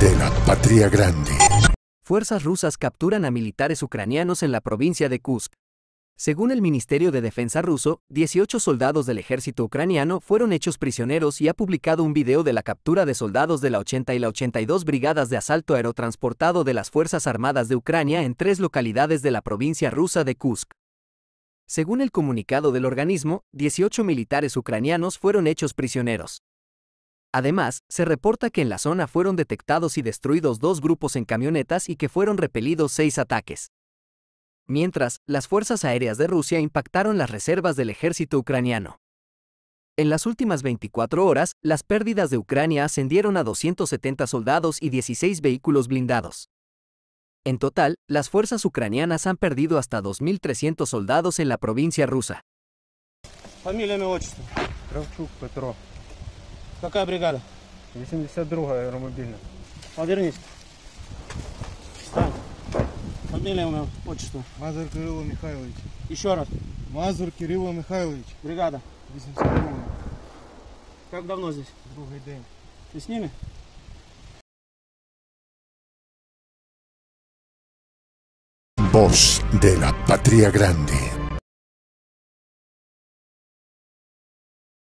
de la Patria Grande. Fuerzas rusas capturan a militares ucranianos en la provincia de Kusk. Según el Ministerio de Defensa ruso, 18 soldados del ejército ucraniano fueron hechos prisioneros y ha publicado un video de la captura de soldados de la 80 y la 82 brigadas de asalto aerotransportado de las Fuerzas Armadas de Ucrania en tres localidades de la provincia rusa de Kusk. Según el comunicado del organismo, 18 militares ucranianos fueron hechos prisioneros. Además, se reporta que en la zona fueron detectados y destruidos dos grupos en camionetas y que fueron repelidos seis ataques. Mientras, las fuerzas aéreas de Rusia impactaron las reservas del ejército ucraniano. En las últimas 24 horas, las pérdidas de Ucrania ascendieron a 270 soldados y 16 vehículos blindados. En total, las fuerzas ucranianas han perdido hasta 2.300 soldados en la provincia rusa. Какая бригада? 82 аэромобильная. Повернись. Встань. Фамилия у меня, отчество. Мазур Кирилла Михайлович. Еще раз. Мазур Кирилла Михайлович. Бригада. 82 -я. Как давно здесь? Другой день. Ты с ними? Voz de la Patria Grande.